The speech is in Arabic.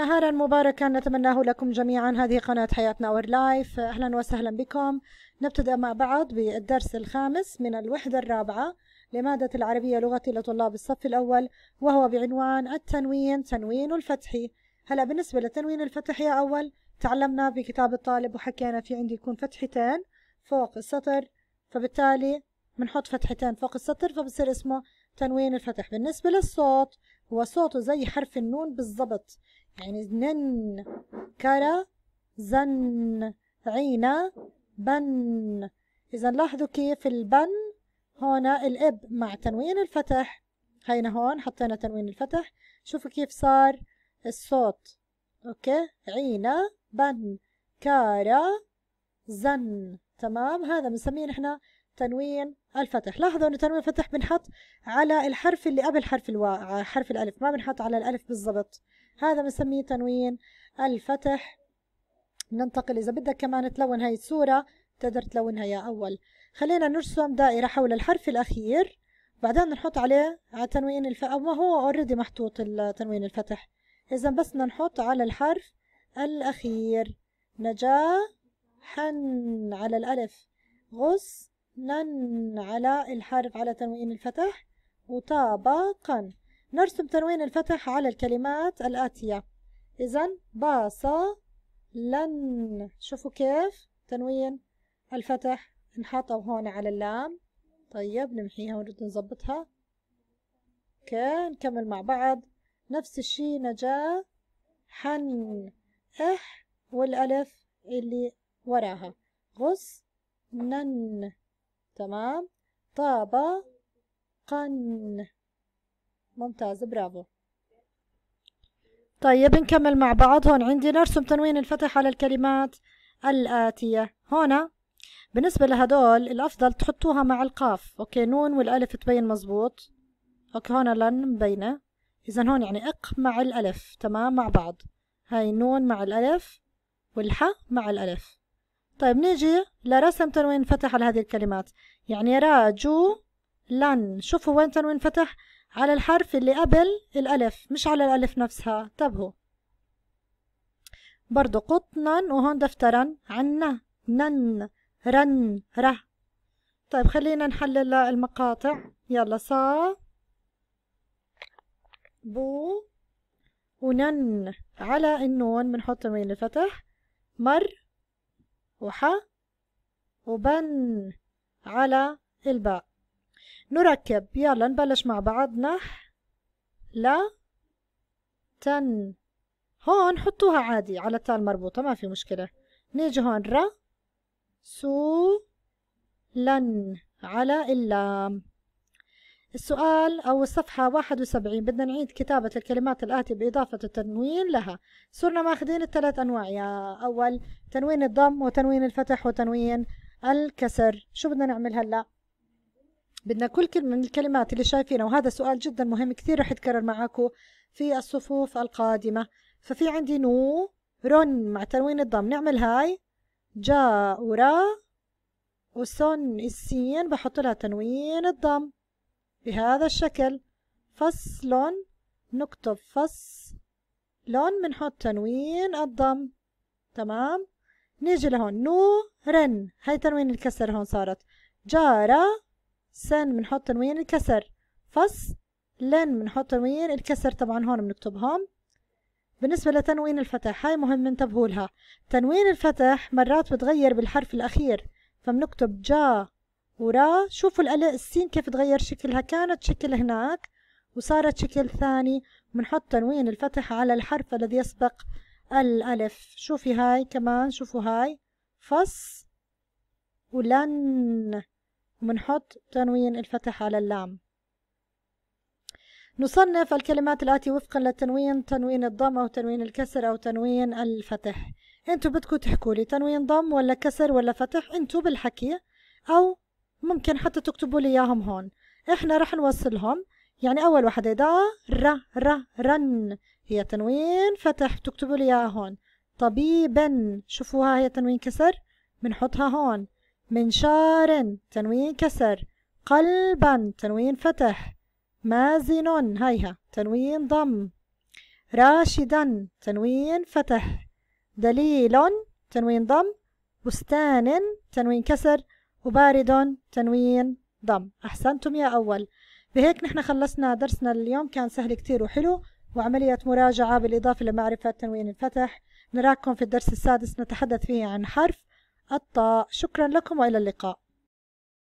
نهارا مباركا نتمناه لكم جميعا هذه قناة حياتنا اور لايف أهلا وسهلا بكم نبتدأ مع بعض بالدرس الخامس من الوحدة الرابعة لمادة العربية لغتي لطلاب الصف الأول وهو بعنوان التنوين تنوين الفتحي هلا بالنسبة للتنوين الفتحي يا أول تعلمنا بكتاب الطالب وحكينا في عندي يكون فتحتين فوق السطر فبالتالي بنحط فتحتين فوق السطر فبصير اسمه تنوين الفتح بالنسبة للصوت هو صوته زي حرف النون بالضبط يعني نن كرا زن عينا بن إذا لاحظوا كيف البن هنا الإب مع تنوين الفتح هينا هون حطينا تنوين الفتح شوفوا كيف صار الصوت أوكي عينا بن كارا زن تمام هذا بنسميه نحن تنوين الفتح لاحظوا انه تنوين الفتح بنحط على الحرف اللي قبل حرف الوا حرف الألف ما بنحط على الألف بالضبط هذا بنسميه تنوين الفتح ننتقل إذا بدك كمان تلون هاي الصورة تقدر تلونها يا أول خلينا نرسم دائرة حول الحرف الأخير بعدين نحط عليه على تنوين الفتح ما هو اوريدي محطوط التنوين الفتح إذا بس نحط على الحرف الأخير نجاح حن على الألف غص لن على الحرف على تنوين الفتح وطابقا نرسم تنوين الفتح على الكلمات الآتية إذا باص لن شوفوا كيف تنوين الفتح نحطه هون على اللام طيب نمحيها ونريد نظبطها اوكي نكمل مع بعض نفس الشي نجا حن اح والالف اللي وراها غص نن تمام قن ممتاز برافو طيب نكمل مع بعض هون عندي نرسم تنوين الفتح على الكلمات الآتية هنا بالنسبة لهدول الأفضل تحطوها مع القاف أوكي نون والألف تبين مزبوط أوكي هون لن مبينة إذا هون يعني إق مع الألف تمام مع بعض هاي نون مع الألف والحاء مع الألف طيب نيجي لرسم تنوين فتح على هذه الكلمات يعني راجو لن شوفوا وين تنوين فتح على الحرف اللي قبل الألف مش على الألف نفسها انتبهوا برضو قطنا وهون دفترا عنا نن رن ره طيب خلينا نحلل المقاطع يلا صا بو ونن على النون بنحط تنوين الفتح مر وح وبن على الباء نركب يلا نبلش مع بعض نح لا تن هون حطوها عادي على التاء المربوطة ما في مشكلة نيجي هون ر سو لن على اللام السؤال أو الصفحة 71 بدنا نعيد كتابة الكلمات الآتية بإضافة التنوين لها صرنا ماخذين الثلاث أنواع يا أول تنوين الضم وتنوين الفتح وتنوين الكسر شو بدنا نعمل هلأ بدنا كل كلمة من الكلمات اللي شايفينها وهذا سؤال جدا مهم كثير رح يتكرر معاكم في الصفوف القادمة ففي عندي نو رن مع تنوين الضم نعمل هاي جا ورا وسن السين بحط لها تنوين الضم بهذا الشكل فصل نكتب فصل بنحط تنوين الضم تمام نيجي لهون نو رن هاي تنوين الكسر هون صارت جارة سن بنحط تنوين الكسر فص لن بنحط تنوين الكسر طبعا هون بنكتبهم بالنسبة لتنوين الفتح هاي مهم انتبهوا لها تنوين الفتح مرات بتغير بالحرف الأخير فبنكتب جا ورا شوفوا القلق السين كيف تغير شكلها كانت شكل هناك وصارت شكل ثاني بنحط تنوين الفتح على الحرف الذي يسبق الألف شوفي هاي كمان شوفوا هاي فص ولن وبنحط تنوين الفتح على اللام نصنف الكلمات الآتي وفقا للتنوين تنوين الضم أو تنوين الكسر أو تنوين الفتح انتوا بدكم تحكوا لي تنوين ضم ولا كسر ولا فتح انتوا بالحكي أو ممكن حتى تكتبوا لي اياهم هون احنا رح نوصلهم يعني اول وحده ده ر ر رن هي تنوين فتح بتكتبوا لي اياها هون طبيبا شوفوها هي تنوين كسر بنحطها هون منشار تنوين كسر قلبا تنوين فتح مازن هيها تنوين ضم راشدا تنوين فتح دليل تنوين ضم بستان تنوين كسر وبارد تنوين ضم أحسنتم يا أول بهيك نحن خلصنا درسنا اليوم كان سهل كتير وحلو وعملية مراجعة بالإضافة لمعرفة تنوين الفتح نراكم في الدرس السادس نتحدث فيه عن حرف الطاء شكرا لكم وإلى اللقاء